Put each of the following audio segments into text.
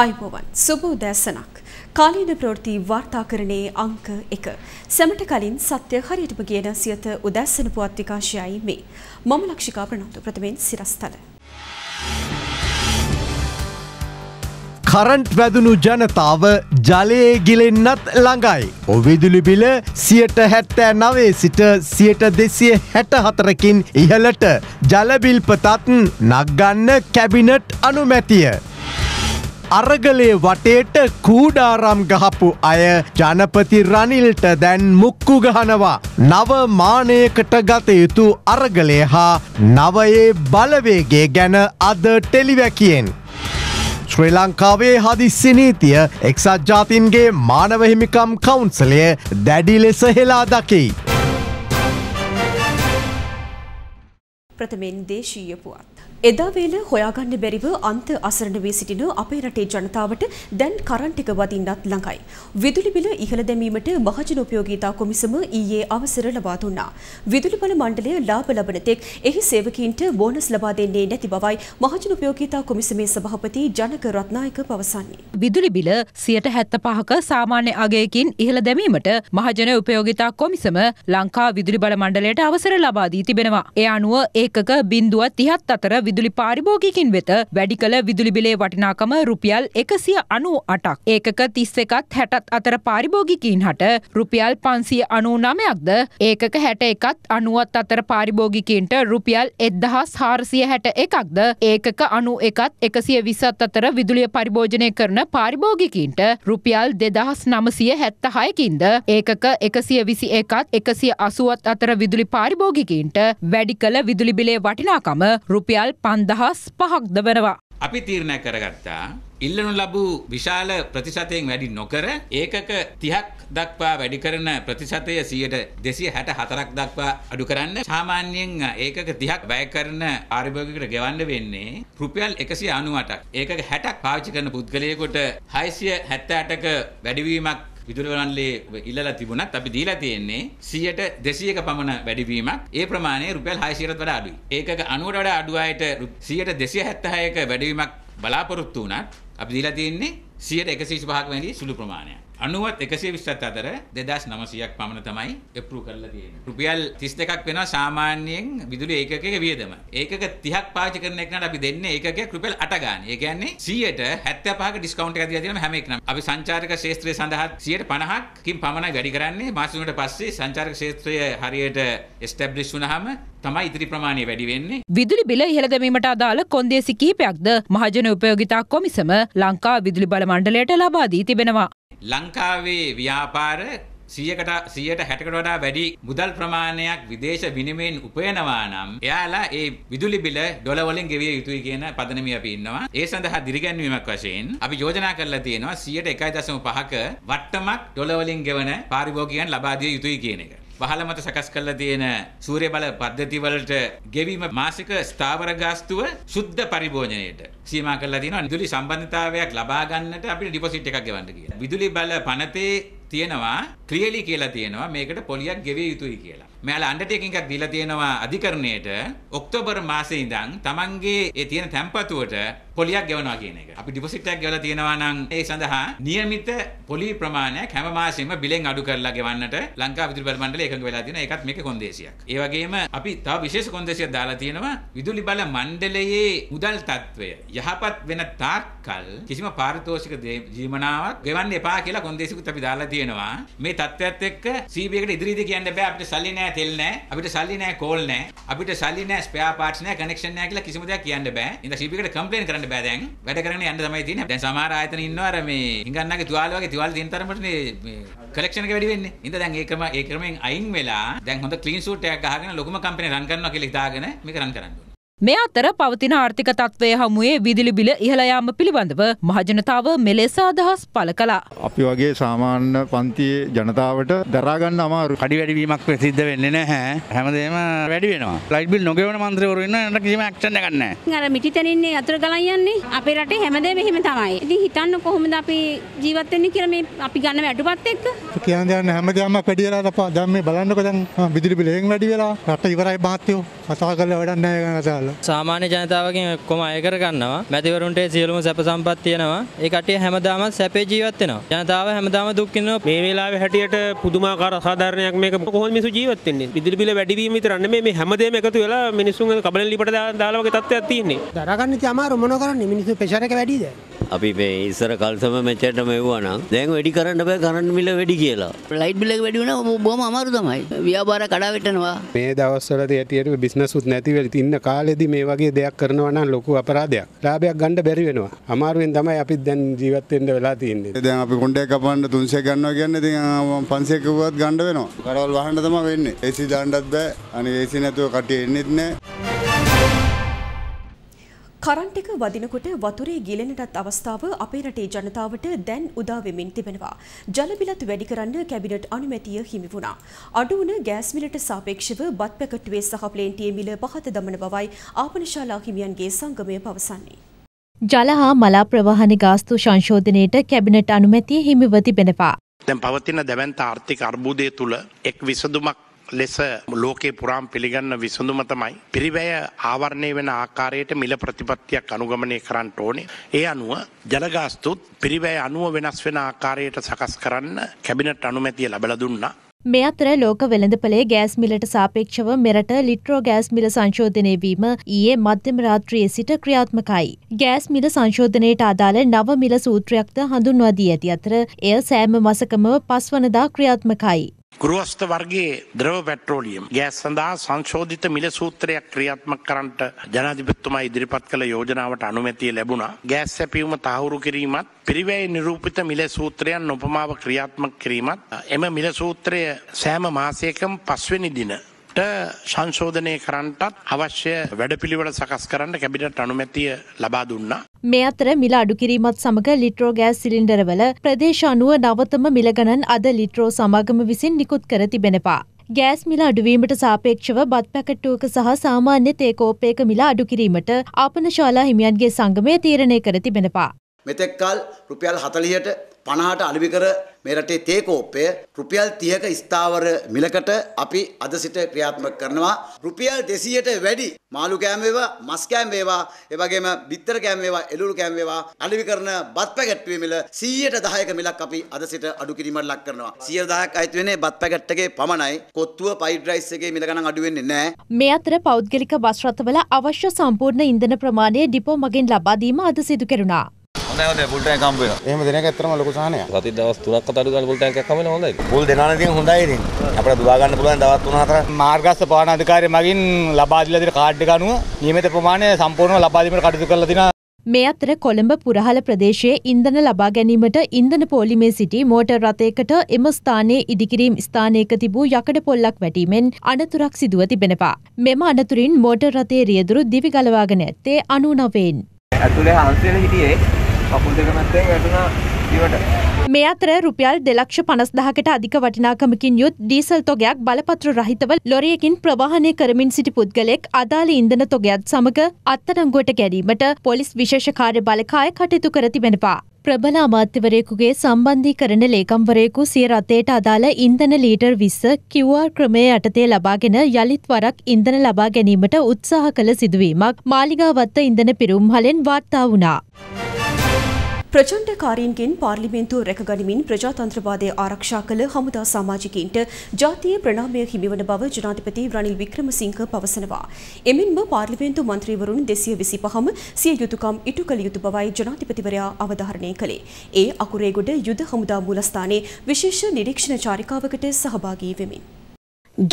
අයිබෝවන් සුබ උදෑසනක් කාලීන ප්‍රවෘත්ති වාර්තාකරණයේ අංක 1 සැමට කලින් සත්‍ය හරියටම කියන සියත උදෑසන පුවත් විකාශයයි මේ මම ලක්ෂිකා ප්‍රනාන්දු ප්‍රථමයෙන් සිරස්තල කරන්ට් වැදුණු ජනතාව ජලයේ ගිලෙන්නත් ළඟයි. ඔවිදුලි බිල සියට හැත්තෑ නවේ සිට සියට දෙසිය හැට හතරකින් ඉහලට ජලබිල්පතත් නක්ගන්න කැබිනට් අනුමැතිය. අරගලේ වටේට කූඩාරම් ගහපු අය ජනපති රනිල්ට දැන් මුක්කු ගහනවා. නව මානයකට ගතයුතු අරගලේ හා නවයේ බලවේගේ ගැන අද ටෙලිවැකියෙන්. ශ්‍රී ලංකාවේ හදිස්සි නීතිය එක්සත් ජාතින්ගේ මානවහිමිකම් කවුන්සලය දැඩි ලෙස හෙලා දකියි. ප්‍රථමෙන් දේශීය පුවත්. එදා වේල හොයාගන්න බැරිව අන්ත අසරණ වී සිටින අපේ රටේ ජනතාවට දැන් කරන් ටික වදින්නත් ළඟයි. විදුලි බිල ඉහළ දැමීමට මහජන උපයෝගීතා කොමිසම ඊයේ අවසර ලබා දුන්නා. විදුලි බල මණ්ඩලය ලාභ ලබන තෙක් එහි සේවකීන්ට බෝනස් ලබා දෙන්නේ නැති බවයි මහජන උපයෝගීතා කොමිසමේ සභාපති ජනක රත්නායක පවසන්නේ. විදුලි බිල 75ක සාමාන්‍ය අගයකින් ඉහළ දැමීමට මහජන උපයෝගීතා කොමිසම ලංකා විදුලි බල මණ්ඩලයට අවසර ලබා දී තිබෙනවා. ඒ අනුව ඒකක 0.37 අතර විදුලි පාරිභෝගිකින් වෙත වැඩි කළ විදුලි බිලේ වටිනාකම රුපියල් එකසිය අනු අටක්. ඒකක තිස් එකත් හැටත් අතර පාරිභෝගිකින් හට රුපියල් පන්සිය අනු නමයක්ද ඒකක හැට එකත් අනුවත් අතර පාරිභෝගිකින්ට රුපියල් එදහස් හාරසිය හැට එකක්ද ඒකක අනු එකත් එකසිය විසත් අතර විදුලිය පරිභෝජනය කරන පාරිභෝගිකින්ට රුපියල් දෙදහස් නමසිය හැත්ත හයකින්ද ඒකක එකසිය විසි එකත් එකසිය අසුවත් අතර විදුලි පාරිභෝගිකින්ට වැඩි කළ විදුලි බිලේ වටිනාකම රුපියල් පන්දහස් පහක්ද වනවා. අපි තීරණය කරගත්තා ඉල්ලනු ලබූ විශාල ප්‍රතිශතයෙන් වැඩි නොකර ඒකක තිහක් දක්වා වැඩි කරන ප්‍රතිශතය සියයට දෙසිය හැට හතරක් දක්වා අඩු කරන්න සාමාන්‍යයෙන් ඒකක තිහක් බැය කරන ආර්භෝගිකට ගෙවන්න වෙන්නේ රුපියල් එකසි අනුවටක් ඒකක හැටක් පාවිච්චි කරන පුද්ගලයකොට හයිසිය හැත්ත ඇටක වැඩිවීමක් විදුලිවලන්ලේ ඉල්ලලා තිබුණත් අපි දීලා තියෙන්නේ 100ට 200ක පමණ වැඩිවීමක්. ඒ ප්‍රමාණය රුපියල් 600ට වඩා අඩුයි. ඒකක 90ට වඩා අඩු අයට 100ට 276ක වැඩිවීමක් බලාපොරොත්තු වුණත් අපි දීලා තියෙන්නේ 100ට 125ක වැඩි සුළු ප්‍රමාණයක්. අනුවත් එකසේ විස්සත් අතර දෙදස් නමසයක් පමණ තමයි එපරු කරලා තියෙන. රුපියල් තිස් දෙකක් වෙන සාමාන්‍යයෙන් විදුලි ඒකක වියදම. ඒකක තිහක් පාච කරන එක්නට අපි දෙන්නේ ඒකක රුපියල් අටගාන. ඒ කියන්නේ සියයට හැත්තපහක ඩිස්කවුන්ට් එකක් දීලා තියෙනවා හැම එකනම්. අපි සංචාරක ශාස්ත්‍රය සඳහා සියයට 50කින් පමණයි වැඩි කරන්නේ. මාස තුනකට පස්සේ සංචාරක ශාස්ත්‍රය හරියට එස්ටැබ්ලිෂ් වුණාම තමයි ඉදිරි ප්‍රමාණය වැඩි වෙන්නේ. විදුලි බිල ඉහළ දැමීමට අදාළ කොන්දේසි කිහිපයක්ද මහජන උපයෝගිතා කොමිසම ලංකා විදුලි බල මණ්ඩලයට ලබා දී තිබෙනවා. ලංකාවේ ව්‍යාපාර 100කට 160කට වඩා වැඩි මුදල් ප්‍රමාණයක් විදේශ විනිමයෙන් උපයනවා නම් එයාලා ඒ විදුලි බිල ඩොලර් වලින් ගෙවිය යුතුයි කියන පදනමිය අපි ඉන්නවා. ඒ සඳහා දිරිගැන්වීමක් වශයෙන් අපි යෝජනා කරලා තියෙනවා 101.5ක වට්ටමක් ඩොලර් වලින් ගෙවන පාරිභෝගිකයන් ලබා දිය යුතුයි කියන එක. වහල මත සකස් කරලා තියෙන සූර්ය බල පද්ධති වලට ගෙවීම මාසික ස්ථාවර ගාස්තුව සුද්ධ පරිභෝජනයට සීමා කරලා තියෙනවා විදුලි සම්බන්ධතාවයක් ලබා ගන්නට අපිට ඩිපොසිට් එකක් ගෙවන්න කියලා. විදුලි බල පනතේ තියෙනවා ක්‍රියලි කියලා තියෙනවා මේකට පොලියක් ගෙවිය යුතුයි කියලා. මෙයාලා අන්ඩර්ටේකින් එකක් දීලා තියෙනවා අධිකරණයට ඔක්තෝබර් මාසේ ඉඳන් Tamange ඒ තියෙන තැම්පතුවට පොලියක් ගෙවනවා කියන එක. අපි ඩිපොසිට් එකක් ගෙවලා තියෙනවා නම් ඒ සඳහා નિયમિત පොලි ප්‍රමාණයක් හැම මාසෙම බිලෙන් අඩු කරලා ගෙවන්නට ලංකා විදුලි බල මණ්ඩලය එකඟ වෙලා තියෙනවා. ඒකත් මේකේ කොන්දේසියක්. ඒ වගේම අපි තව විශේෂ කොන්දේසියක් දාලා තියෙනවා විදුලි බල මණ්ඩලයේ මුදල් තත්වය යහපත් වෙන තාක්කල් කිසිම පාරිතෝෂික ජීවනාවක් ගෙවන්න එපා කියලා කොන්දේසිකුත් අපි දාලා තියෙනවා. මේ තත්ත්වයත් එක්ක CB එකට ඉදිරියේදී කියන්න බෑ අපිට සල්ලි නෑ තෙල් නෑ අපිට සල්ලි නෑ කෝල් නෑ අපිට සල්ලි නෑ ස්පෙයා පාර්ට්ස් නෑ කනෙක්ෂන් නෑ කියලා කිසිම දෙයක් කියන්න බෑ. ඉතින් CB එකට කම්ප්ලේන් කරන්න කරන්න බෑ දැන්. වැඩ කරගෙන යන්න තමයි තියෙන්නේ. දැන් සමහර ආයතන ඉන්නවා අර මේ හිඟන්නගේ තුවාල වගේ තුවාල තියෙන තරමට මේ කලෙක්ෂන් එක වැඩි වෙන්නේ. ඉතින් දැන් ඒ ක්‍රම ඒ ක්‍රමෙන් අයින් වෙලා දැන් හොඳ ක්ලීන් සූට් එකක් ගහගෙන ලොකුම කම්පැනි රන් කරනවා කියලා හිතාගෙන මේක රන් කරන්න ඕනේ. මේ අතර පවතින ආර්ථික තත්ත්වය හමුවේ විදුලි බිල ඉහළ යාම පිළිබඳව මහජනතාව මෙලෙස අදහස් පළ කළා. අපි වගේ සාමාන්‍ය පන්තියේ ජනතාවට දරා ගන්න අමාරු. කඩි වැඩි වීමක් සිද්ධ වෙන්නේ නැහැ. හැමදේම වැඩි වෙනවා. ලයිට් බිල් නොගෙවන මන්ත්‍රීවරු ඉන්න නට කිසිම ඇක්ෂන් එකක් නැහැ. අර මිටි තැනින්නේ අතුර ගලන් යන්නේ. අපේ රටේ හැමදේම එහෙම තමයි. ඉතින් හිතන්න කොහොමද අපි ජීවත් වෙන්නේ කියලා මේ අපි ගන්න වැටුපත් එක්ක. කියන දේ හැමදේම වැඩි වෙලා තපා දැන් මේ බලන්නකෝ දැන් විදුලි බිල එහෙන් වැඩි වෙලා රට ඉවරයි මහත්තයෝ. කතා කරලා වැඩක් නැහැ කතාලා. කරගන්න. සාමාන්‍ය ජනතාවගෙන් ඔක්කොම අය කරගන්නවා. මැතිවරුන්ට සියලුම සැප සම්පත් තියෙනවා. ඒ කට්ටිය හැමදාම සැපේ ජීවත් වෙනවා. ජනතාව හැමදාම දුක් විඳිනවා. මේ වෙලාවේ හැටියට පුදුමාකාර අසාධාරණයක් මේක කොහොමද මිනිස්සු ජීවත් වෙන්නේ? විදුලි බිල වැඩි වීම විතරන්නේ මේ මේ හැමදේම එකතු වෙලා මිනිස්සුන් කබලෙන් ලිපට දාලා වගේ තත්ත්වයක් තියෙන්නේ. දරාගන්න ඉතින් අමාරු මොන කරන්නේ? මිනිස්සු ප්‍රෙෂර් එක වැඩිද? අපි මේ ඉස්සර කල්සම මෙච්චට මෙව්වනම් දැන් වැඩි කරන්න බෑ කරන්න මිල වැඩි කියලා. ලයිට් බිල වැඩි වුණා බොහොම අමාරු තමයි. ව්‍යාපාර කඩාවැටෙනවා. මේ දවස්වල ඇටියට බිස්නස් උත් නැති වෙලා ඉන්න කාලේ වයසේදී මේ වගේ දෙයක් කරනවා නම් ලොකු අපරාධයක්. ලාභයක් ගන්න බැරි වෙනවා. අමාරුවෙන් තමයි අපි දැන් ජීවත් වෙන්න වෙලා තියෙන්නේ. දැන් අපි කොණ්ඩයක් කපන්න 300 ගන්නවා කියන්නේ ඉතින් 500 කවත් ගන්න වෙනවා. කරවල් වහන්න තමයි වෙන්නේ. AC දාන්නත් බෑ. අනේ AC නැතුව කටිය එන්නෙත් නෑ. කරන්ට් එක වදිනකොට වතුරේ ගිලෙනටත් අවස්ථාව අපේ රටේ ජනතාවට දැන් උදා වෙමින් තිබෙනවා. ජල බිලත් වැඩි කරන්න කැබිනට් අනුමැතිය හිමි වුණා. අඩු වුණ ගෑස් මිලට සාපේක්ෂව බත් පැකට්ටුවේ සහ ප්ලේන්ටියේ මිල පහත දමන බවයි ආපනශාලා හිමියන්ගේ සංගමය පවසන්නේ. ජල හා මලා ප්‍රවාහන ගාස්තු සංශෝධනයට කැබිනට් අනුමැතිය හිමිව තිබෙනවා. දැන් පවතින දැවැන්ත ආර්ථික අර්බුදය තුළ එක් විසඳුමක් ලෙස ලෝකේ පුරාම් පිළිගන්න විසඳුම තමයි පිරිවැය ආවරණය වෙන ආකාරයට මිල ප්‍රතිපත්තියක් අනුගමනය කරන්න ඕනේ. ඒ අනුව ජලගාස්තුත් පිරිවැය අනුව වෙනස් වෙන ආකාරයට සකස් කරන්න කැබිනට් අනුමැතිය ලැබලා දුන්නා. මේ අතර ලෝක වෙළඳපලේ ගෑස් මිලට සාපේක්ෂව මෙරට ලිට්‍රෝ ගෑස් මිල සංශෝධනය වීම ඊයේ මධ්‍යම රාත්‍රියේ සිට ක්‍රියාත්මකයි. ගෑස් මිල සංශෝධනයට අදාළ නව මිල සූත්‍රයක්ද හඳුන්වා දී ඇති අතර එය සෑම මසකම පස්වනදා ක්‍රියාත්මකයි. ගෘහස්ත වර්ගයේ ද්‍රව පෙට්‍රෝලියම් ගෑස් සඳහා සංශෝධිත මිල සූත්‍රයක් ක්‍රියාත්මක කරන්නට ජනාධිපතිතුමා ඉදිරිපත් කළ යෝජනාවට අනුමැතිය ලැබුණා. ගෑස් සැපයීම තහවුරු කිරීමත් පිරිවැය නිරූපිත මිල සූත්‍රයන් නොපමාව ක්‍රියාත්මක කිරීමත් එම මිල සූත්‍රය සෑම මාසයකම පස්වෙනි දින සංශෝධනය කරන්නටත් අවශ්‍ය වැඩපිළිවෙල සකස් කරන්න කැබිනට අනුමැතිය ලබා දුන්නා. මේ අතර මිල අඩුකිරීමත් සමඟ ලිට්‍රෝ ගෑස් සිලින්ඩරවල ප්‍රදේශ අනුව නවතම මිලගණන් අද ලිට්‍රෝ සමාගම විසින් නිකුත් කර තිබෙනවා. ගෑස් මිල අඩුවීමට සාපේක්ෂව බත් පැකට්ටුවක සහ සාමාන්‍ය තේකෝපයක මිල අඩුකිරීමට ආපනශාලා හිමියන්ගේ සංගමය තීරණය කර තිබෙනවා. මෙතෙක්කල් රුපියල් 40ට 50ට අලෙවි කර මේ රටේ තේ කෝප්පය රුපියල් 30ක ස්ථාවර මිලකට අපි අද සිට ක්‍රියාත්මක කරනවා රුපියල් 200ට වැඩි මාළු කෑම වේවා මස් කෑම වේවා ඒ වගේම බිත්තර කෑම වේවා එළුළු කෑම වේවා අලෙවි කරන බත් පැකට් මිල 100ට 10ක මිලක් අපි අද සිට අඩු කිරීමට ලක් කරනවා 100ක් අයිති වෙන්නේ බත් පැකට් එකේ පමණයි කොත්තුව ෆ්‍රයිඩ් රයිස් එකේ මිල ගණන් අඩු වෙන්නේ නැහැ මේ අතර පෞද්ගලික බස් රථවල අවශ්‍ය සම්පූර්ණ ඉන්ධන ප්‍රමාණය ඩිපෝ මගින් ලබා දීම අද සිදු කෙරුණා නැවත ෆුල් ටැංක් හම්බ වෙනවා. එහෙම දෙන එක ඇත්තටම ලොකු සාහනයක්. සති දවස් 3ක් 4ක් ගාන ෆුල් ටැංක් එකක් හම්බ වෙනවා හොඳයි. ෆුල් දෙනවා නම් ඉතින් හොඳයි ඉතින්. අපිට දුවා ගන්න පුළුවන් දවස් 3 4ක්. මාර්ගස්ස පාන අධිකාරිය මගින් ලබා දීලා දෙන කාඩ් එක අනුව නියමිත ප්‍රමාණය සම්පූර්ණව ලබා දීමට කටයුතු කරලා තිනවා. මේ අතර කොළඹ පුරහල ප්‍රදේශයේ ඉන්ධන ලබා ගැනීමට ඉන්ධන පෝලිමේ සිටි මෝටර් රථයකට එම ස්ථානයේ ඉදිකිරීම් ස්ථානයක තිබූ යකඩ පොල්ලක් වැටීමෙන් අනතුරක් සිදුව තිබෙනවා. මෙම අනතුරින් මෝටර් රථයේ රියදුරු දිවි ගලවාගෙන ඇත්තේ 99න්. ඇතුලේ හන්සියල හිටියේ කකුල් දෙක මැත්තෙන් වැටුණා ඉවට මේ අතර රුපියල් දෙලක්ෂ පනස්දහකට අධික වටිනාකමකින් යුත් ඩීසල් තොගයක් බලපත්‍ර රහිතව ලොරියකින් ප්‍රවාහනය කරමින් සිටි පුද්ගලෙක් අදාළ ඉන්ධන තොගයත් සමග අත්තරංගුවට ගැනීමට පොලිස් විශේෂ කාර්ය බලකාය කටයුතු කර තිබෙනවා. ප්‍රබල අමාත්‍යවරයෙකුගේ සම්බන්ධීකරණ ලේකම්වරයෙකු සිය රථයට අදාළ ඉන්ධන ලීටර් විස්ස QR ක්‍රමය යටතේ ලබාගෙන යළිත් වරක් ඉන්ධන ලබා ගැනීමට උත්සාහ කළ සිදුවීමක් මාලිගාවත්ත ඉන්ධන පිරුම්හලෙන් වාර්තා වුණා. ප්‍රචණ්ඩකාරීන්ගෙන් පාර්ලිමේන්තුව රැකගනිමින් ප්‍රජාතන්ත්‍රවාදය ආරක්ෂා කළ හමුදා සමාජිකයින්ට ජාතියේ ප්‍රණාමය හිමිවන බව ජනාධිපති රනිල් වික්‍රමසිංහ පවසනවා. එමෙන්ම පාර්ලිමේන්තු මන්ත්‍රීවරුන් දෙසිය විසි පහම සිය යුතුකම් ඉටු කළ යුතු බවයි ජනාධිපතිවරයා අවධාරණය කළේ. ඒ අකුරේගොඩ යුද හමුදා මූලස්ථානයේ විශේෂ නිරීක්ෂණ චාරිකාවකට සහභාගී වෙමින්.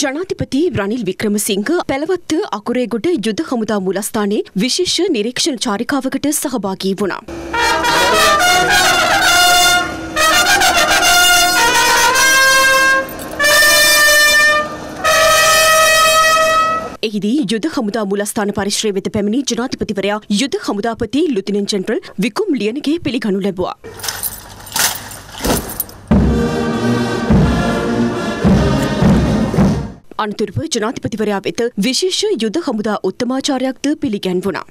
ජනාධිපති රනිල් වික්‍රමසිංහ පැළවත්ත අකුරේගොඩ යුද හමුදා මුලස්ථානයේ විශේෂ නිරීක්ෂණ චාරිකාවකට සහභාගී වුණා. එහිදී යුද හමුදා මුලස්ථාන පරිශ්‍රය වෙත පැමිණි ජනාධිපතිවරයා යුද හමුදාපති ලුතිනන් ජෙනරල් විකුම් ලියනගේ පිළිගනු ලැබුවා. අනතුරුව ජනාධිපතිවරයා වෙත විශේෂ යුද හමුදා උත්තමාචාරයක්ද පිළිගැන්වුණා.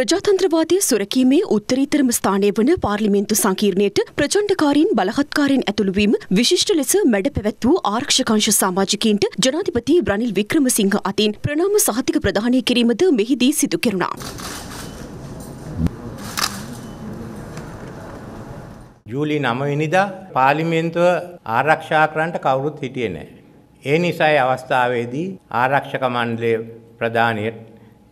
ප්‍රජාතන්ත්‍රවාදය සුරකීමේ උත්තරීතරම ස්ථානය වන පාර්ලිමේන්තු සංකීර්ණයට ප්‍රචණ්ඩකාරීන් බලහත්කාරයෙන් ඇතුළුවීම විශිෂ්ට ලෙස මැඩ පැවැත් වූ ආරක්ෂකංශ සමාජිකයින්ට ජනාධිපති රනිල් වික්‍රමසිංහ අතින් ප්‍රණාම සහතික ප්‍රදානය කිරීමද මෙහිදී සිදු කෙරුණා. ජූලි නමවෙනිදා පාලිමේන්තුව ආරක්ෂා කරන්ට කවුරුත් හිටිය නෑ. ඒ නිසයි අවස්ථාවේදී ආරක්ෂක මණ්ඩලය ප්‍රධානයට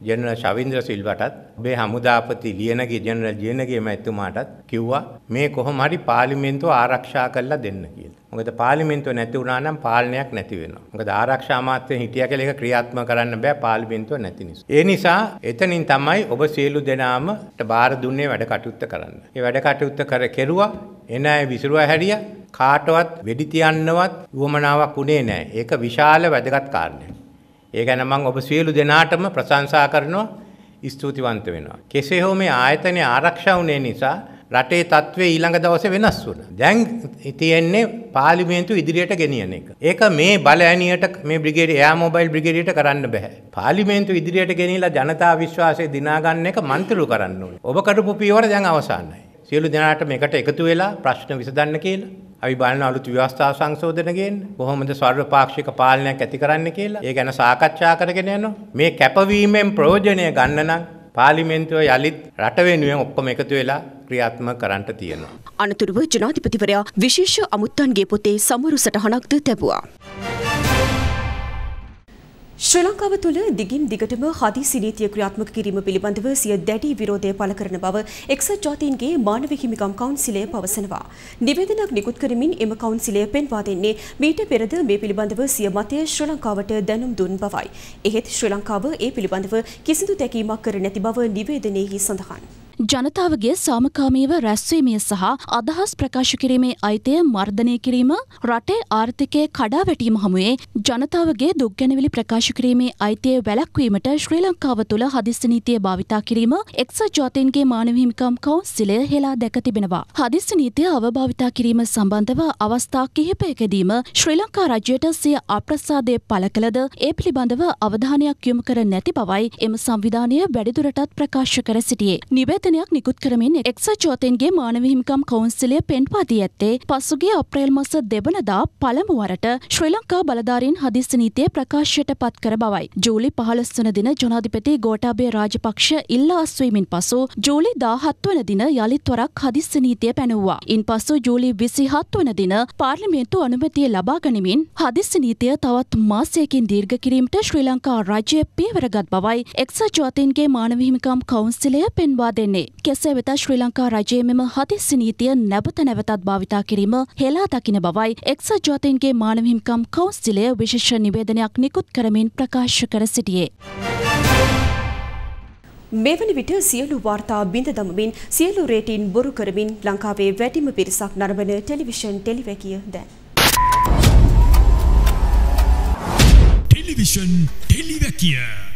ජෙනරල් ශවින්ද්‍ර සිල්වටත් ඔබේ හමුදාපති ලියනගේ ජෙනරල් ජියනගේ මැතිතුමාටත් කිව්වා මේ කොහොම හරි පාර්ලිමේන්තුව ආරක්ෂා කරලා දෙන්න කියලා. මොකද පාර්ලිමේන්තුව නැති වුණා නම් පාලනයක් නැති වෙනවා. මොකද ආරක්ෂා අමාත්‍යයෙන් හිටියා කියලා ඒක ක්‍රියාත්මක කරන්න බෑ පාර්ලිමේන්තුව නැති නිසා. ඒ නිසා එතනින් තමයි ඔබ සියලු දෙනාමට බාර දුන්නේ වැඩ කටයුත්ත කරන්න. ඒ වැඩ කටයුත්ත කර කෙරුවා එන අය විසිරුවා හැරියා කාටවත් වෙඩි තියන්නවත් වුවමනාවක් උනේ නැහැ. ඒක විශාල වැදගත් කාරණයක්. ඒ ගැන මම ඔබ සියලු දෙනාටම ප්‍රශංසා කරනවා, ස්තුතිවන්ත වෙනවා. කෙසේ හෝ මේ ආයතනය ආරක්ෂා වුණේ නිසා රටේ තත්ත්වය ඊළඟ දවසේ වෙනස් වුණා. දැන් තියෙන්නේ පාර්ලිමේන්තුව ඉදිරියට ගෙනියන එක. ඒක මේ බලඇණියට මේ බ්‍රිගේඩ් එයා මොබයිල් බ්‍රිගේඩියට කරන්න බෑ. පාර්ලිමේන්තුව ඉදිරියට ගෙනිලා ජනතා විශ්වාසය දිනා ගන්න එක මන්ත්‍රීලු කරන්න ඕනේ. ඔබ කරපු පියවර දැන් අවසానයි. සියලු දෙනාට මේකට එකතු වෙලා ප්‍රශ්න විසඳන්න කියලා අපි බලන අලුත් ව්‍යවස්ථා සංශෝධන ගේන්න කොහොමද ස්වර්වපාක්ෂික පාලනයක් ඇති කරන්න කියලා ඒ ගැන සාකච්ඡා කරගෙන යනවා මේ කැපවීමෙන් ප්‍රයෝජනය ගන්න නම් පාර්ලිමේන්තුව යලිත් රට වෙනුවෙන් ඔක්කොම එකතු වෙලා ක්‍රියාත්මක කරන්නට තියෙනවා අනතුරුව ජනාධිපතිවරයා විශේෂ අමුත්තන්ගේ පොතේ සමරු සටහනක්ද තැබුවා ශ්‍රී ලංකාව තුළ දිගින් දිගටම හදිසි නීතිය ක්‍රියාත්මක කිරීම පිළිබඳව සිය දැඩි විරෝධය පළ කරන බව එක්සත් ජාතීන්ගේ මානව හිමිකම් කවුන්සිලය පවසනවා. නිවේදනයක් නිකුත් කරමින් එම කවුන්සිලය පෙන්වා දෙන්නේ මීට පෙරද මේ පිළිබඳව සිය මතය ශ්‍රී ලංකාවට දැනුම් දුන් බවයි. එහෙත් ශ්‍රී ලංකාව ඒ පිළිබඳව කිසිදු තැකීමක් කර නැති බව නිවේදනයෙහි සඳහන්. ජනතාවගේ සාමකාමීව රැස්වීමේ සහ අදහස් ප්‍රකාශ කිරීමේ අයිතිය මර්ධනය කිරීම රටේ ආර්ථිකය කඩා වැටීම හමුවේ ජනතාවගේ දුක්ගැනවිලි ප්‍රකාශ කිරීමේ අයිතිය වැළැක්වීමට ශ්‍රී ලංකාව තුළ හදිසි නීතිය භාවිතා කිරීම එක්සත් ජාතීන්ගේ මානව හිමිකම් කවුන්සිලය හෙලා දැක තිබෙනවා. හදිසි නීතිය අවභාවිතා කිරීම සම්බන්ධව අවස්ථා කිහිපයකදීම ශ්‍රී ලංකා රජයට සිය අප්‍රසාදය පළ කළද ඒ පිළිබඳව අවධානයක් යොමු කර නැති බවයි එම සංවිධානය වැඩිදුරටත් ප්‍රකාශ කර සිටියේ. නිවේද නිවේදනයක් නිකුත් කරමින් එක්සත් ජාතීන්ගේ මානව හිමිකම් කවුන්සිලය පෙන්වා දී ඇත්තේ පසුගිය අප්‍රේල් මාස දෙවනදා පළමු වරට ශ්‍රී ලංකා බලධාරීන් හදිස්සි නීතිය ප්‍රකාශයට පත් කර බවයි. ජූලි 15 වන දින ජනාධිපති ගෝඨාභය රාජපක්ෂ ඉල්ලා අස්වීමෙන් පසු ජූලි 17 වන දින යලිත් වරක් හදිස්සි නීතිය පැනවුවා. ඉන්පසු ජූලි 27 වන දින පාර්ලිමේන්තු අනුමැතිය ලබා ගනිමින් හදිස්සි නීතිය තවත් මාසයකින් දීර්ඝ කිරීමට ශ්‍රී ලංකා රාජ්‍ය පියවර ගත් බවයි එක්සත් ජාතීන්ගේ මානව හිමිකම් කවුන්සිලය පෙන්වා දෙන්නේ. තිබුණේ. කෙසේ වෙතත් ශ්‍රී ලංකා රජයේ මෙම හදිස්සි නීතිය නැවත නැවතත් භාවිතා කිරීම හෙලා දකින බවයි එක්සත් ජාතීන්ගේ මානව හිමිකම් කවුන්සිලය විශේෂ නිවේදනයක් නිකුත් කරමින් ප්‍රකාශ කර සිටියේ. මෙවැනි විට සියලු වාර්තා බිඳ දමමින් සියලු රේටින් බොරු කරමින් ලංකාවේ වැඩිම පිරිසක් නරඹන ටෙලිවිෂන් ටෙලිවැකිය දැන්. ටෙලිවිෂන් ටෙලිවැකිය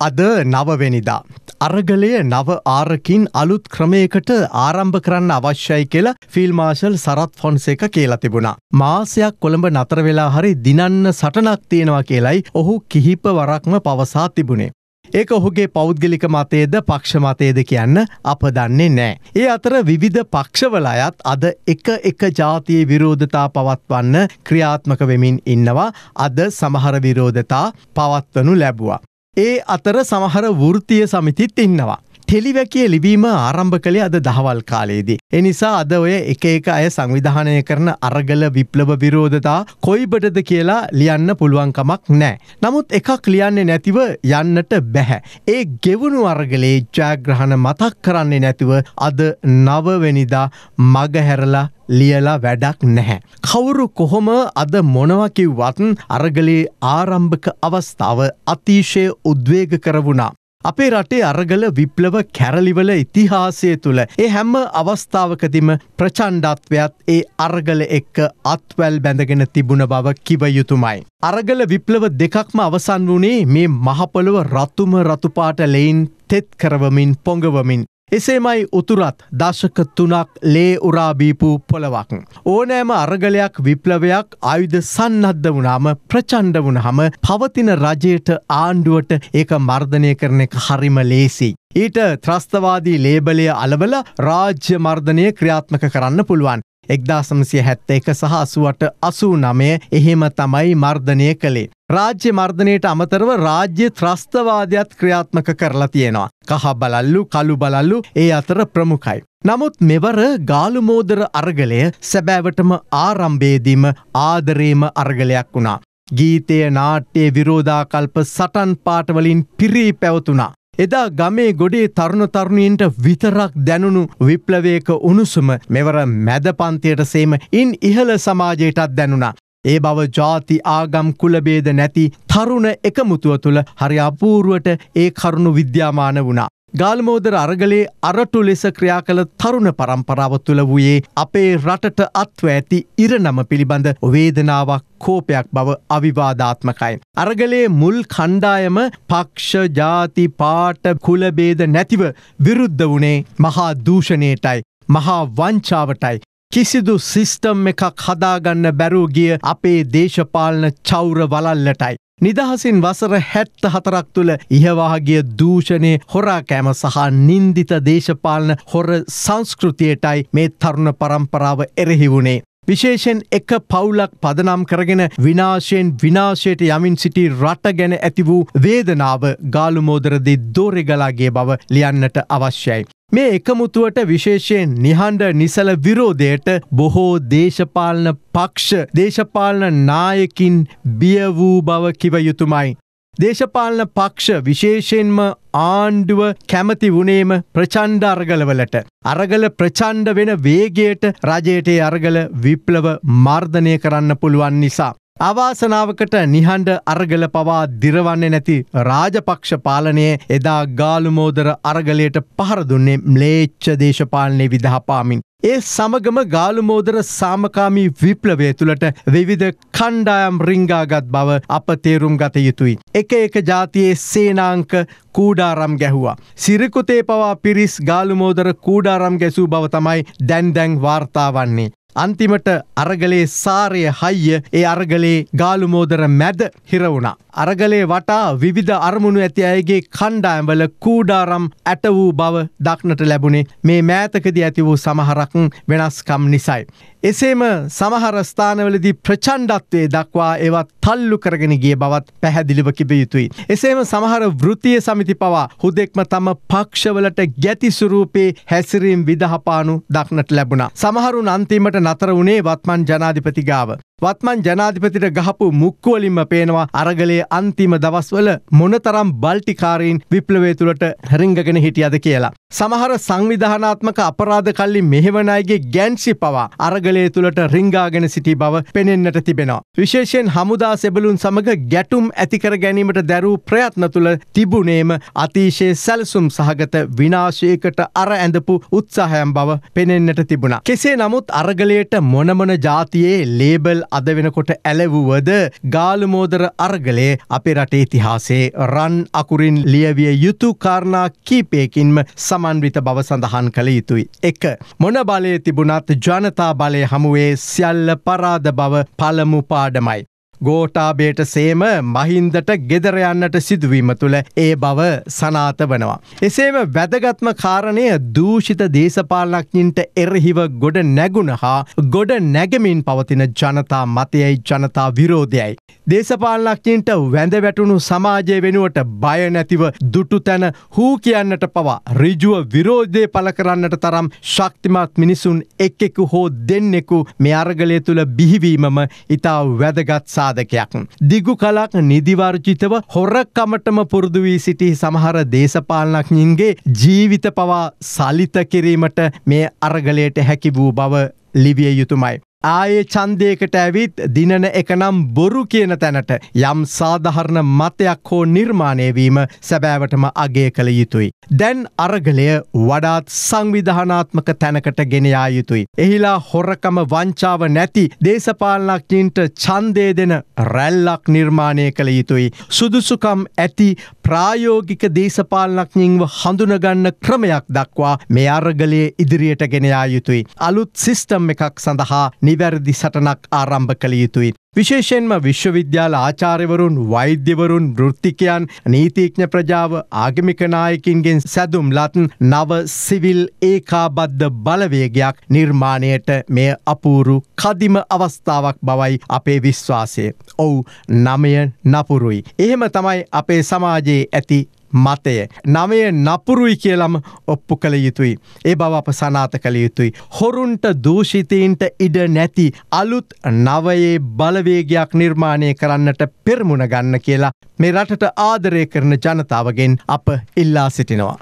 අද නවවෙනිදා. අරගලය නව ආරකින් අලුත් ක්‍රමයකට ආරම්භ කරන්න අවශ්‍යයි කියලා ෆිල්මාශල් සරත් ෆොන්සේක කියලා තිබුණා. මාසයක් කොළඹ නතර වෙලා හරි දිනන්න සටනක් තියෙනවා කියලයි ඔහු කිහිප වරක්ම පවසා තිබුණේ. ඒක ඔහුගේ පෞද්ගලික මතයේද පක්ෂ මතයේද කියන්න අප දන්නේ නෑ. ඒ අතර විවිධ පක්ෂවල අයත් අද එක එක ජාතිය විරෝධතා පවත්වන්න ක්‍රියාත්මක වෙමින් ඉන්නවා අද සමහර විරෝධතා පවත්වනු ලැබුවා. ඒ අතර සමහර වෘතිය සමිතිත් ඉන්නවා. ටෙලිවැකිය ලිවීම ආරම්භ කළේ අද දහවල් කාලයේදී. එනිසා අද ඔය එක එක අය සංවිධානය කරන අරගල විප්ලව විරෝධතා කොයිබටද කියලා ලියන්න පුළුවන්කමක් නෑ. නමුත් එකක් ලියන්නේ නැතිව යන්නට බැහැ. ඒ ගෙවුණු අරගලේ ජයග්‍රහණ මතක් කරන්නේ නැතිව අද නවවෙනිදා මගහැරලා ලියලා වැඩක් නැහැ. කවුරු කොහොම අද මොනවකිව්වත් අරගලේ ආරම්භක අවස්ථාව අතිශය උද්වේග කරවුණා. අපේ රටේ අරගල විප්ලව කැරලිවල ඉතිහාසය තුළ ඒ හැම අවස්ථාවකදිම ප්‍රචණ්ඩත්වයත් ඒ අරගල එක්ක අත්වැල් බැඳගෙන තිබුණ බව කිව යුතුමයි. අරගල විප්ලව දෙකක්ම අවසන් වුණේ මේ මහපොළොව රතුම රතුපාට ලෙයින් තෙත් කරවමින් පොඟවමින් එසේමයි උතුරත් දශක තුනක් ලේ උරාබීපු පොළවක්. ඕනෑම අරගලයක් විප්ලවයක් අයුධ සන්නද්ධ වුණාම ප්‍රචණ්ඩ වුණහම පවතින රජයට ආණ්ඩුවට ඒක මර්ධනය කරන එක හරිම ලේසියි. ඊට ත්‍රස්තවාදී ලේබලය අලවල රාජ්‍ය මර්ධනය ක්‍රියාත්මක කරන්න පුළුවන්. එක්දාසමසිය හැත්ත එක සහසුවට අසූ නමය එහෙම තමයි මර්ධනය කළේ. රාජ්‍ය මර්ධනයට අමතරව රාජ්‍ය ත්‍රස්තවාදයක් ක්‍රියාත්මක කරලා තියෙනවා. කහ බලල්ලු කළු බලල්ලු ඒ අතර ප්‍රමුඛයි. නමුත් මෙවර ගාලුමෝදර අර්ගලය සැබෑවටම ආරම්භේදීම ආදරේම අර්ගලයක් වුණා. ගීතය නාට්‍යයේ විරෝධාකල්ප සටන් පාටවලින් පිරී පැවතුනා. එදා ගමේ ගොඩේ තරුණ තරුණියන්ට විතරක් දැනුණු විප්ලවයක උණුසුම මෙවර මැද පන්තියට සේම ඉන් ඉහළ සමාජයටත් දැනුණා. ඒ බව ජාති ආගම් කුලබේද නැති තරුණ එකමුතුව තුළ හරි අපූරුවට ඒ කරුණු විද්‍යාමාන වුණා. ගාල්මෝදර අරගලේ අරටු ලෙස ක්‍රියා කළ තරුණ පරම්පරාව තුළ වූයේ අපේ රටට අත්ව ඇති ඉරණම පිළිබඳ වේදනාවක් කෝපයක් බව අවිවාධාත්මකයි. අරගලේ මුල් කණ්ඩායම පක්ෂ ජාති පාට කුලබේද නැතිව විරුද්ධ වුණේ මහා දූෂණයටයි. මහා වංචාවටයි කිසිදු සිිස්ටම් එකක් හදාගන්න බැරූ ගිය අපේ දේශපාලන චෞර වලල්ලටයි. නිදහසින් වසර හැත්ත හතරක් තුළ ඉහවාගිය දූෂණය හොරාකෑම සහ නින්දිත දේශපාලන හොර සංස්කෘතියටයි මේ තරුණ පරම්පරාව එරෙහි වුණේ. විශේෂෙන් එක පවුලක් පදනම් කරගෙන විනාශයෙන් විනාශයට යමින් සිටි රට ගැන ඇති වූ වේදනාව ගාලුමෝදරදී දෝරෙගලාගේ බව ලියන්නට අවශ්‍යයි. මේ එකමුතුවට විශේෂයෙන් නිහඬ නිසල විරෝධයට බොහෝ දේශපාලන පක්ෂ දේශපාලන නායකින් බිය වූ බව කිව යුතුමයි. දේශපාලන පක්ෂ විශේෂයෙන්ම ආණ්ඩුව කැමති වුණේම ප්‍රචණ්ඩ අරගලවලට. අරගල ප්‍රචණ්ඩ වෙන වේගයට රජයටේ අරගල විප්ලව මර්ධනය කරන්න පුළුවන් නිසා. අවාසනාවකට නිහඬ අරගල පවා දිරවන්නේ නැති රාජපක්ෂ පාලනය එදා ගාලුමෝදර අරගලයට පහරදුන්නේ ම්ලේච්ච දේශපාලනය විදහපාමින්. ඒ සමගම ගාලුමෝදර සාමකාමී විප්ලවය තුළට විවිධ කණ්ඩායම් රිංගාගත් බව අප තේරුම් ගත යුතුයි. එක එක ජාතියේ සේනාංක කූඩාරම් ගැහුවා. සිරිකුතේ පවා පිරිස් ගාලුමෝදර කූඩාරම් ගැසූ බව තමයි දැන්දැන් වාර්තා වන්නේ. අන්තිමට අරගලේ සාරය හයිය ඒ අරගලේ ගාලුමෝදර මැද හිරවුණා. අරගලේ වටා විවිධ අරමුණු ඇති අයගේ කණ්ඩායම්වල කූඩාරම් ඇට වූ බව දක්නට ලැබුණේ මේ මෑතකදී ඇති වූ සමහරක් වෙනස්කම් නිසයි. එසේම සමහර ස්ථානවලදී ප්‍රචණ්ඩත්වයේ දක්වා ඒවත් තල්ලු කරගෙන ගිය බවත් පැහැදිලිව කිව යුතුයි. එසේම සමහර වෘතිය සමිති පවා හුදෙක්ම තම පක්ෂවලට ගැති සුරූපේ හැසිරීම් විදහපානු දක්නට ලැබුණා. සමහරුන් අන්තිමට නතර වුණේ වත්මන් ජනාධිපතිගාව. වත්මන් ජනාධිපතිට ගහපු මුක්කුවලින්ම පේනවා අරගලේ අන්තිම දවස්වල මොනතරම් බල්ටිකාරීන් විප්ලවේ තුළට හැරංගගෙන හිටියද කියලා. සමහර සංවිධානාත්මක අපරාධ කල්ලි මෙහෙවනයිගේ ගැන්ශි පවා අරගලේ තුළට රිංගාගෙන සිටි බව පෙනෙන්න්නට තිබෙනවා. විශේෂයෙන් හමුදා සෙබලුන් සමඟ ගැටුම් ඇතිකර ගැනීමට දැරූ ප්‍රයත්න තුළ තිබුණේම අතිශය සැලසුම් සහගත විනාශයකට අර ඇඳපු උත්සාහයම් බව පෙනෙන්න්නට තිබුණ. කෙසේ නමුත් අරගලයට මොනමන ජාතියේ ලේබල් දේවල් අද වෙනකොට ඇලවුවද ගාලමෝදර අර්ගලේ අපේ රටේ ඉතිහාසේ රන් අකුරින් ලියවිය යුතු කාරණා කීපයකින්ම සමන්විත බව සඳහන් කළ යුතුයි. එක. මොන බලය තිබුණත් ජනතා බලය හමුවේ සියල්ල පරාද බව පළමු පාඩමයි. ගෝටාබේට සේම මහින්දට ගෙදරයන්නට සිදුවීම තුළ ඒ බව සනාත වනවා. එසේම වැදගත්ම කාරණය දූෂිත දේශපාලනක්ඥින්ට එරහිව ගොඩ නැගුණ හා ගොඩ නැගමින් පවතින ජනතා මතයයි ජනතා විරෝධයයි. දේශපාලනක්ඥින්ට වැඳ වැටුණු සමාජය වෙනුවට බය නැතිව දුටු තැන හූ කියන්නට පවා රිජුව විරෝධය පල කරන්නට තරම් ශක්තිමත් මිනිසුන් එක් එකු හෝ දෙන්නෙකු මේ අරගලය තුළ බිහිවීමම ඉතා වැදගත්සා සාධකයක්. දිගු කලක් නිදිවර්ජිතව හොරකමටම පුරුදු වී සිටි සමහර දේශපාලනඥින්ගේ ජීවිත පවා සලිත කිරීමට මේ අරගලයට හැකි වූ බව ලිවිය යුතුමයි. ආයේ ඡන්දයකට ඇවිත් දිනන එකනම් බොරු කියන තැනට යම් සාධාරණ මතයක් හෝ නිර්මාණය වීම සැබෑවටම අගය කළ යුතුයි. දැන් අරගලය වඩාත් සංවිධානාත්මක තැනකට ගෙන යා යුතුයි. එහිලා හොරකම වංචාව නැති දේශපාලනඥයින්ට ඡන්දය දෙන රැල්ලක් නිර්මාණය කළ යුතුයි. සුදුසුකම් ඇති ප්‍රායෝගික දේශපාලනඥින්ව හඳුනගන්න ක්‍රමයක් දක්වා මේ අරගලයේ ඉදිරියට ගෙනයා යුතුයි. අලුත් සිිස්ටම් එකක් සඳහා නිවැරදි සටනක් ආරම්භ කළ යුතුයි. විශේෂයෙන්ම විශ්වවිද්‍යාල ආචාර්යවරුන් වෛද්‍යවරුන් ෘත්තිකයන් නීතිඥ ප්‍රජාව ආගමිකනායකින්ගෙන් සැදුම් ලත්න් නව සිවිල් ඒකාබද්ධ බලවේගයක් නිර්මාණයට මෙය අපූරු කදිම අවස්ථාවක් බවයි අපේ විශ්වාසය. ඔවු නමය නපුරුයි. එහෙම තමයි අපේ සමාජයේ ඇති මතය. නවය නපුරුයි කියලම් ඔප්පු කළ යුතුයි. ඒ බව අප සනාත කළ යුතුයි. හොරුන්ට දූෂිතීන්ට ඉඩ නැති අලුත් නවයේ බලවේගයක් නිර්මාණය කරන්නට පෙරමුණ ගන්න කියලා මේ රටට ආදරය කරන ජනතාවගෙන් අප ඉල්ලා සිටිනවා.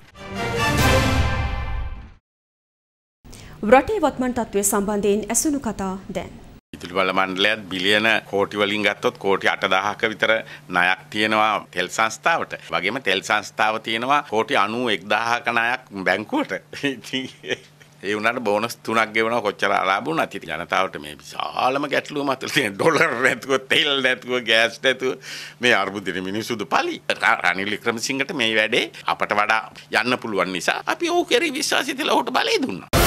රටේ වත්මන් තත්ත්වය සම්බන්ධයෙන් ඇසුණු කතා දැන්. ඉදිරි බල මණ්ඩලයත් බිලියන කෝටි වලින් ගත්තොත් කෝටි 8000ක විතර ණයක් තියෙනවා තෙල් සංස්ථාවට. වගේම තෙල් සංස්ථාව තියෙනවා කෝටි 91000ක ණයක් බැංකුවට. ඒ වුණාට බෝනස් තුනක් ගෙවනවා කොච්චර ලාභ වුණත් ඉතින් ජනතාවට මේ විශාලම ගැටලුව මතල තියෙන ඩොලර් නැතුව තෙල් නැතුව ගෑස් නැතුව මේ අර්බුදෙන මිනිසුදු පලි රනිල් වික්‍රමසිංහට මේ වැඩේ අපට වඩා යන්න පුළුවන් නිසා අපි ඕක කෙරෙහි විශ්වාසය තියලා ඔහුට බලය දුන්නා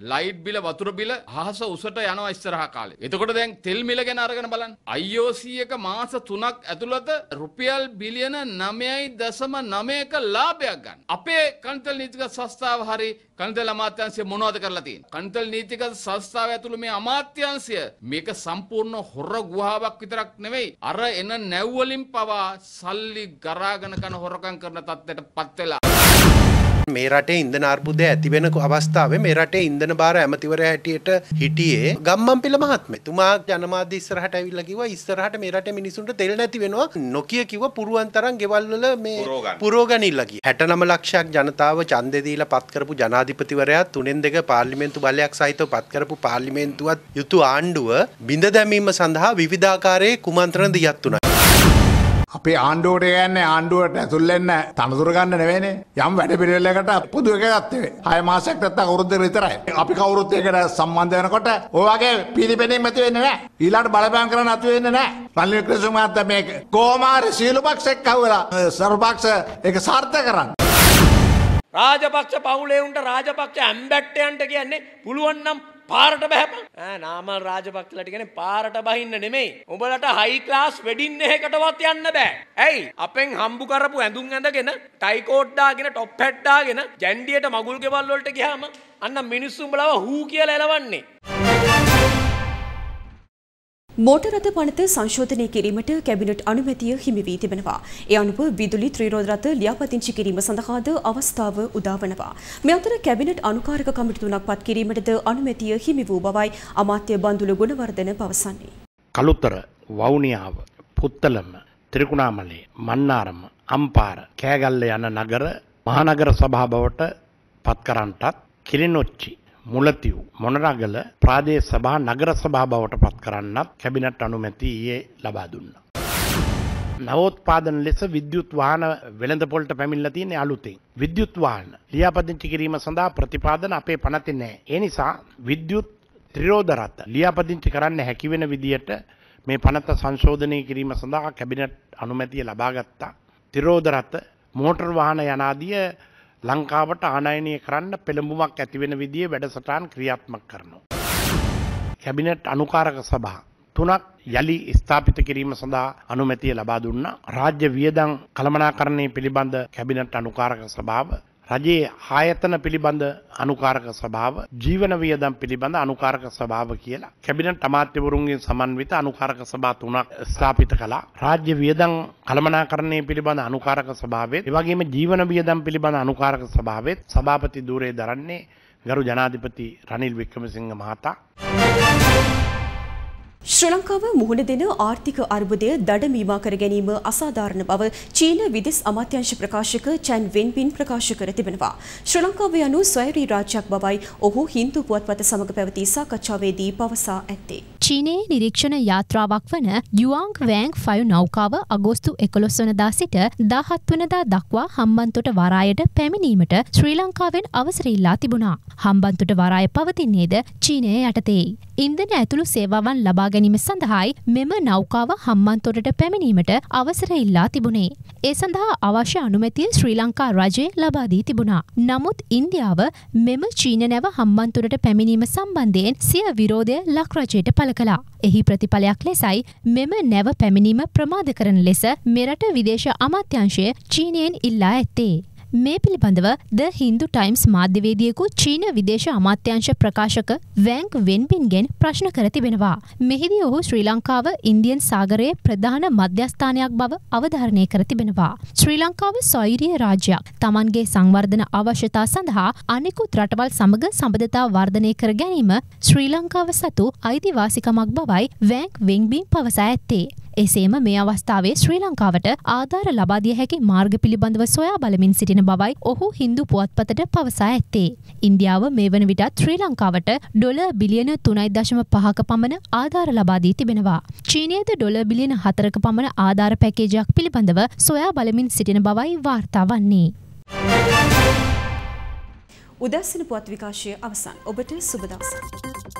ලයිට් බිල වතුර බිල අහස උසට යනවා ඉස්සරහා කාලේ. එතකොට දැන් තෙල් මිල ගැන අරගෙන බලන්න. IOC එක මාස 3ක් ඇතුළත රුපියල් බිලියන 9.9ක ලාභයක් ගන්න. අපේ කන්තල් නීතිගත සංස්ථාව හරි කන්තල් අමාත්‍යාංශය මොනවද කරලා තියෙන්නේ? කන්තල් නීතිගත සංස්ථාව ඇතුළු මේ අමාත්‍යාංශය මේක සම්පූර්ණ හොර ගුහාවක් විතරක් නෙවෙයි. අර එන නැව්වලින් පවා සල්ලි ගරාගෙන කන හොරකම් කරන තත්ත්වයට පත් වෙලා මේ රටේ ඉන්ධන අර්බුදය ඇති වෙන අවස්ථාවේ මේ රටේ ඉන්ධන භාර ඇමතිවරයා හැටියට හිටියේ ගම්මන්පිල මහත්මයා. ජනමාධ්‍ය ඉස්සරහට ඇවිල්ලා කිව්වා ඉස්සරහට මේ රටේ මිනිසුන්ට තෙල් නැති වෙනවා. නොකිය කිව්ව පුරුවන් තරම් ගෙවල් වල මේ පුරෝගනිල්ලා කිය. 69 ලක්ෂයක් ජනතාව ඡන්දේ දීලා පත් කරපු ජනාධිපතිවරයා තුනෙන් දෙක පාර්ලිමේන්තු බලයක් සහිතව පත් කරපු පාර්ලිමේන්තුවත් යුතු ආණ්ඩුව බිඳ දැමීම සඳහා විවිධාකාරයේ කුමන්ත්‍රණ දියත් වුණා. අපේ ආණ්ඩුවට යන්නේ ආණ්ඩුවට ඇතුල්ලෙන්න තනතුරගන්න නෙවෙනේ යම් වැඩ පිළිවෙලකට පුදු එක ගත්තේ හය මාසයක් නැත්තම් වෘද්ධ විතරයි අපි කවුරුත් ඒකට සම්බන්ධ වෙනකොට ඔයගේ පිළිපෙනීම ඇති වෙන්නේ නැහැ ඊළාට බලපෑම් කරන්න ඇති වෙන්නේ නැහැ රනිල් වික්‍රමසිංහ මහත්තයා මේ කොමාර සීලුපක්ෂ එක්ක හවලා සර්වපක්ෂ ඒක සාර්ථක කරන්න රාජපක්ෂ පවුලේ උන්ට රාජපක්ෂ ඇම්බැට්ටයන්ට කියන්නේ පුළුවන් නම් පාරට බැහැපන් නාමල් රාජපක්ෂලට කියන්නේ පාරට බහින්න නෙමෙයි උඹලට හයි ක්ලාස් වෙඩින් එකකටවත් යන්න බෑ ඇයි අපෙන් හම්බු කරපු ඇඳුම් ඇඳගෙන ටයි කෝට් දාගෙන টොප් හැට් දාගෙන ජැන්ඩියට මගුල් ගෙවල් වලට ගියාම අන්න මිනිස්සු උඹලව හූ කියලා එලවන්නේ මෝටරත පනත සංශෝධනය කිරීමට කැබිනට් අනුමැතිය හිමිවී තිබෙනවා. ඒ අනුව විදුලි ත්‍රීරෝධරත ලියාපදිංචි කිරීම සඳහාද අවස්ථාව උදාවනවා. මේ අතර කැබිනට් අනුකාරක කමිටු තුනක් පත් කිරීමටද අනුමැතිය හිමි වූ බවයි අමාත්‍ය බන්දුල ගුණවර්ධන පවසන්නේ. කළුතර වවුනියාව පුත්තලම ත්‍රිකුණාමලේ මන්නාරම අම්පාර කෑගල්ල යන නගර මහනගර සභා බවට පත්කරන්ටත් කිරිනොච්චි මුලතිව් මොනරගල ප්‍රාදේශ සභා නගර සභා බවට පත් කරන්නත් කැබිනට් අනුමැති ඊයේ ලබා දුන්නා. නවෝත්පාදන ලෙස විද්‍යුත් වාහන වෙළඳ පොල්ට පැමිල්ල තියෙන අලුතෙන්. විද්‍යුත් වාහන ලියාපදිංචි කිරීම සඳහා ප්‍රතිපාදන අපේ පනති නෑ. ඒ නිසා විද්‍යුත් ත්‍රිරෝධරත ලියාපදිංචි කරන්න හැකිවෙන විදියට මේ පනත සංශෝධනය කිරීම සඳහා කැබිනට් අනුමැතිය ලබාගත්තා. තිරෝධරත මෝටර් වාහන යනාදිය ලංකාවට ආනයනය කරන්න පෙළඹුමක් ඇතිවෙන විදිිය වැඩසටාන් ක්‍රියාත්මක් කරනවා. කැබිනට් අනුකාරක සභා. තුනක් යළි ස්ථාපිත කිරීම සඳහා අනුමැතිය ලබා දුන්න රාජ්‍ය වියදං කළමනාකරණය පිළිබඳ කැබිනට් අනුකාරක සභාව රජයේ ආයතන පිළිබඳ අනුකාරක සභාව ජීවන වියදම් පිළිබඳ අනුකාරක සභාව කියලා කැබිනට් අමාත්‍යවරුන්ගේ සමන්විත අනුකාරක සභා තුනක් ස්ථාපිත කළා. රාජ්‍ය වියදම් කළමනාකරණය පිළිබඳ අනුකාරක සභාවෙත්, ඒ වගේම ජීවන වියදම් පිළිබඳ අනුකාරක සභාවෙත් සභාපති ධූරය දරන්නේ ගරු ජනාධිපති රනිල් වික්‍රමසිංහ මහතා. ශ්‍රී ලංකාව මුහුණ දෙන ආර්ථික අර්බුදය දඩමීමා කර ගැනීම අසාධාරණ බව චීන විදෙස් අමාත්‍යංශ ප්‍රකාශක චැන් වෙන්පින් ප්‍රකාශ කර තිබෙනවා. ශ්‍රී ලංකාව යනු ස්වෛරී රාජ්‍යයක් බවයි ඔහු හින්දු පුවත්පත සමග පැවති සාකච්ඡාවේදී පවසා ඇත්තේ. චීනයේ නිරීක්ෂණ යාත්‍රාවක් වන යුවාං වෑං ෆයු නෞකාව අගෝස්තු 11 වනදා සිට 17 වනදා දක්වා හම්බන්තොට වරායට පැමිණීමට ශ්‍රී ලංකාවෙන් අවසර ඉල්ලා තිබුණා. හම්බන්තොට වරාය පවතින්නේද චීනය යටතේ. ඉන්දන ඇතුළු සේවාවන් ලබා ගැනීම සඳහායි මෙම නෞකාව හම්මන්තොටට පැමිණීමට අවසර ඉල්ලා තිබුණේ. ඒ සඳහා අවශ්‍ය අනුමැතිය ශ්‍රී ලංකා රජය ලබාදී තිබුණා. නමුත් ඉන්දියාව මෙම චීන නැව හම්බන්තුරට පැමිණීම සම්බන්ධයෙන් සිය විරෝධය ලක්රජයට පළ කළා. එහි ප්‍රතිඵලයක් ලෙසයි මෙම නැව පැමිණීම ප්‍රමාද කරන ලෙස මෙරට විදේශ අමාත්‍යංශය චීනයෙන් ඉල්ලා ඇත්තේ. මේ පිළිබඳව ද හින්දු ටයිම්ස් මාධ්‍යවේදියෙකු චීන විදේශ අමාත්‍යංශ ප්‍රකාශක වෑංක් වෙන්බින්ගෙන් ප්‍රශ්න කර තිබෙනවා. මෙහිදී ඔහු ශ්‍රී ලංකාව ඉන්දියන් සාගරයේ ප්‍රධාන මධ්‍යස්ථානයක් බව අවධාරණය කර තිබෙනවා. ශ්‍රී ලංකාව සොයිරිය රාජ්‍යයක් තමන්ගේ සංවර්ධන අවශ්‍යතා සඳහා අනෙකුත් රටවල් සමග සබඳතා වර්ධනය කර ගැනීම ශ්‍රී ලංකාව සතු අයිතිවාසිකමක් බවයි වෑංක් වෙන්බින් පවසා ඇත්තේ. එසේම මේ අවස්ථාවේ ශ්‍රී ලංකාවට ආධාර ලබාදිය හැකි මාර්ග පිළිබඳව සොයා බලමින් සිටින බවයි ඔහු හින්දු පුවත්පතට පවසා ඇත්තේ. ඉන්දියාව මේ වන විටත් ශ්‍රී ලංකාවට ඩොල බිලියන තුනයි දශම පහක පමණ ආධාර ලබාදී තිබෙනවා. චීනයද ඩොල බිලියන හතරක පමණ ආධාර පැකේජයක් පිළිබඳව සොයා බලමින් සිටින බවයි වාර්තා වන්නේ. උදැස්සින පුවත් විකාශය අවසන් ඔබට සුබදවසක්.